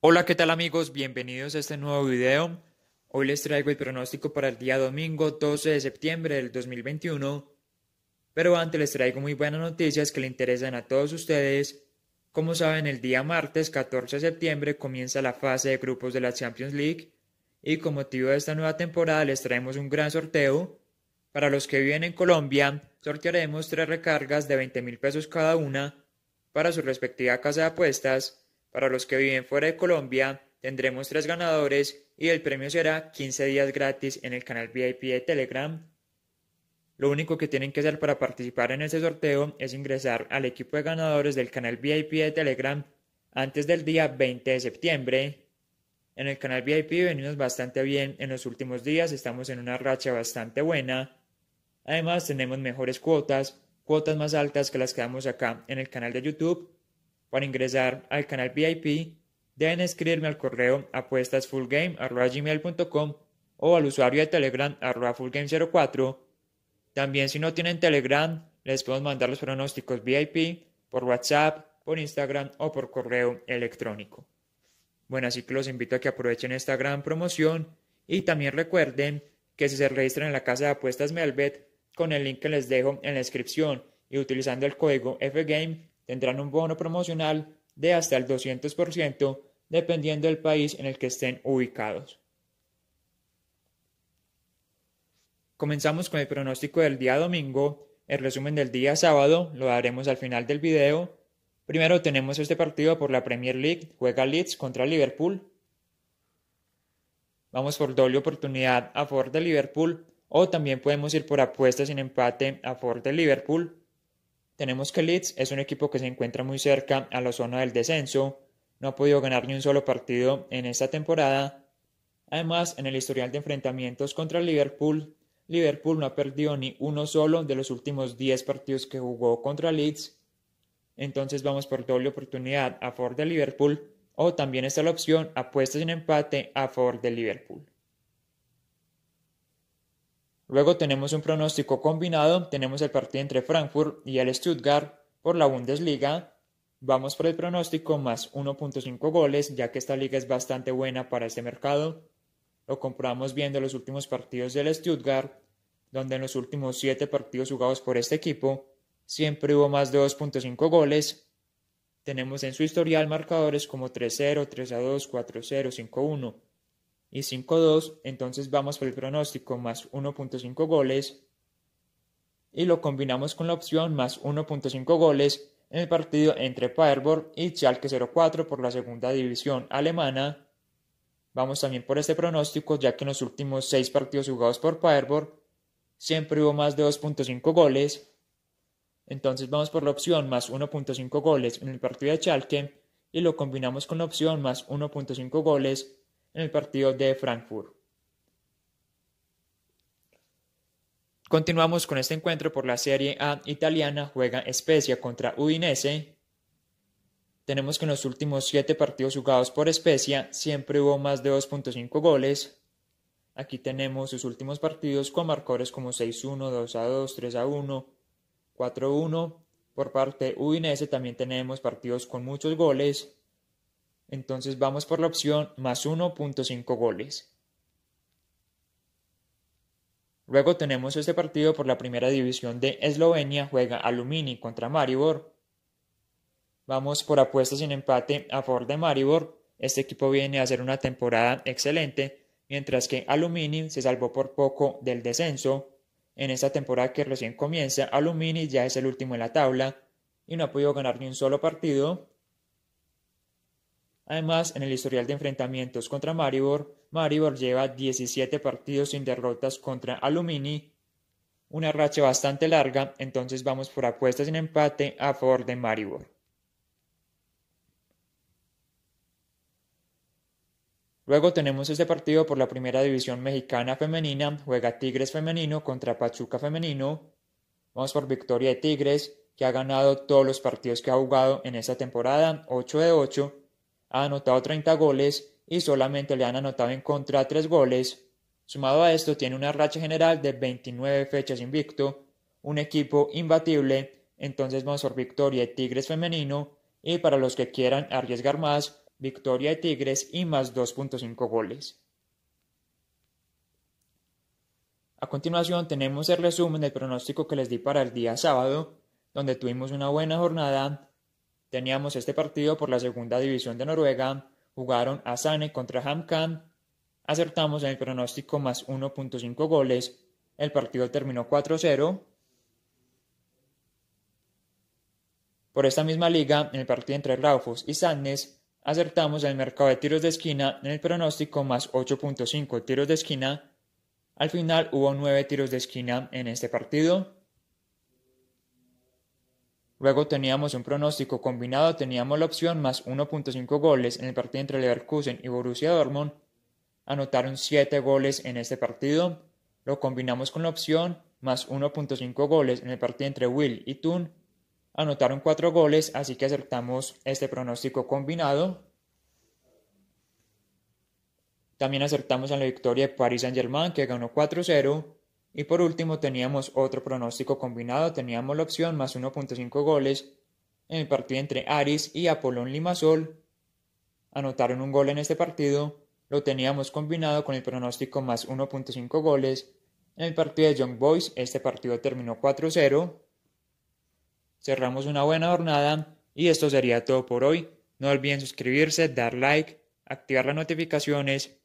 Hola, ¿qué tal amigos? Bienvenidos a este nuevo video. Hoy les traigo el pronóstico para el día domingo 12 de septiembre del 2021. Pero antes les traigo muy buenas noticias que le interesan a todos ustedes. Como saben, el día martes 14 de septiembre comienza la fase de grupos de la Champions League y con motivo de esta nueva temporada les traemos un gran sorteo. Para los que viven en Colombia, sortearemos tres recargas de 20 mil pesos cada una para su respectiva casa de apuestas para los que viven fuera de Colombia, tendremos tres ganadores y el premio será 15 días gratis en el canal VIP de Telegram. Lo único que tienen que hacer para participar en este sorteo es ingresar al equipo de ganadores del canal VIP de Telegram antes del día 20 de septiembre. En el canal VIP venimos bastante bien en los últimos días, estamos en una racha bastante buena. Además tenemos mejores cuotas, cuotas más altas que las que damos acá en el canal de YouTube para ingresar al canal VIP, deben escribirme al correo apuestasfullgame.com o al usuario de Telegram fullgame04. También si no tienen Telegram, les podemos mandar los pronósticos VIP por WhatsApp, por Instagram o por correo electrónico. Bueno, así que los invito a que aprovechen esta gran promoción y también recuerden que si se registran en la casa de apuestas Melbet con el link que les dejo en la descripción y utilizando el código FGAME tendrán un bono promocional de hasta el 200% dependiendo del país en el que estén ubicados. Comenzamos con el pronóstico del día domingo. El resumen del día sábado lo daremos al final del video. Primero tenemos este partido por la Premier League. Juega Leeds contra Liverpool. Vamos por doble oportunidad a favor de Liverpool o también podemos ir por apuestas sin empate a favor de Liverpool. Tenemos que Leeds es un equipo que se encuentra muy cerca a la zona del descenso, no ha podido ganar ni un solo partido en esta temporada. Además, en el historial de enfrentamientos contra Liverpool, Liverpool no ha perdido ni uno solo de los últimos 10 partidos que jugó contra Leeds. Entonces vamos por doble oportunidad a favor de Liverpool o también está la opción apuestas en empate a favor de Liverpool. Luego tenemos un pronóstico combinado, tenemos el partido entre Frankfurt y el Stuttgart por la Bundesliga. Vamos por el pronóstico más 1.5 goles, ya que esta liga es bastante buena para este mercado. Lo comprobamos viendo los últimos partidos del Stuttgart, donde en los últimos 7 partidos jugados por este equipo siempre hubo más de 2.5 goles. Tenemos en su historial marcadores como 3-0, 3-2, 4-0, 5-1 y 5-2, entonces vamos por el pronóstico más 1.5 goles y lo combinamos con la opción más 1.5 goles en el partido entre Paderborn y Schalke 04 por la segunda división alemana. Vamos también por este pronóstico, ya que en los últimos 6 partidos jugados por Paderborn siempre hubo más de 2.5 goles. Entonces vamos por la opción más 1.5 goles en el partido de Schalke y lo combinamos con la opción más 1.5 goles en el partido de Frankfurt. Continuamos con este encuentro por la Serie A italiana. Juega Spezia contra Udinese. Tenemos que en los últimos siete partidos jugados por Spezia siempre hubo más de 2.5 goles. Aquí tenemos sus últimos partidos con marcadores como 6-1, 2-2, 3-1, 4-1. Por parte Udinese también tenemos partidos con muchos goles. Entonces vamos por la opción más 1.5 goles. Luego tenemos este partido por la primera división de Eslovenia, juega Alumini contra Maribor. Vamos por apuestas sin empate a favor de Maribor. Este equipo viene a hacer una temporada excelente, mientras que Alumini se salvó por poco del descenso. En esta temporada que recién comienza, Alumini ya es el último en la tabla y no ha podido ganar ni un solo partido. Además, en el historial de enfrentamientos contra Maribor, Maribor lleva 17 partidos sin derrotas contra Alumini, una racha bastante larga, entonces vamos por apuestas sin empate a favor de Maribor. Luego tenemos este partido por la primera división mexicana femenina, juega Tigres femenino contra Pachuca femenino. Vamos por victoria de Tigres, que ha ganado todos los partidos que ha jugado en esta temporada, 8 de 8, ha anotado 30 goles y solamente le han anotado en contra 3 goles. Sumado a esto, tiene una racha general de 29 fechas invicto, un equipo imbatible, entonces vamos Victoria de Tigres femenino, y para los que quieran arriesgar más, Victoria de Tigres y más 2.5 goles. A continuación tenemos el resumen del pronóstico que les di para el día sábado, donde tuvimos una buena jornada Teníamos este partido por la segunda división de Noruega, jugaron a Sane contra HamKam, acertamos en el pronóstico más 1.5 goles, el partido terminó 4-0. Por esta misma liga, en el partido entre Raufus y Sandnes, acertamos en el mercado de tiros de esquina en el pronóstico más 8.5 tiros de esquina. Al final hubo 9 tiros de esquina en este partido. Luego teníamos un pronóstico combinado, teníamos la opción más 1.5 goles en el partido entre Leverkusen y Borussia Dortmund. Anotaron 7 goles en este partido. Lo combinamos con la opción más 1.5 goles en el partido entre Will y Thun. Anotaron 4 goles, así que acertamos este pronóstico combinado. También acertamos a la victoria de Paris Saint-Germain, que ganó 4-0 y por último teníamos otro pronóstico combinado, teníamos la opción más 1.5 goles en el partido entre Aris y Apolón Limasol. Anotaron un gol en este partido, lo teníamos combinado con el pronóstico más 1.5 goles. En el partido de Young Boys, este partido terminó 4-0. Cerramos una buena jornada y esto sería todo por hoy. No olviden suscribirse, dar like, activar las notificaciones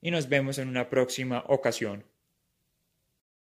y nos vemos en una próxima ocasión.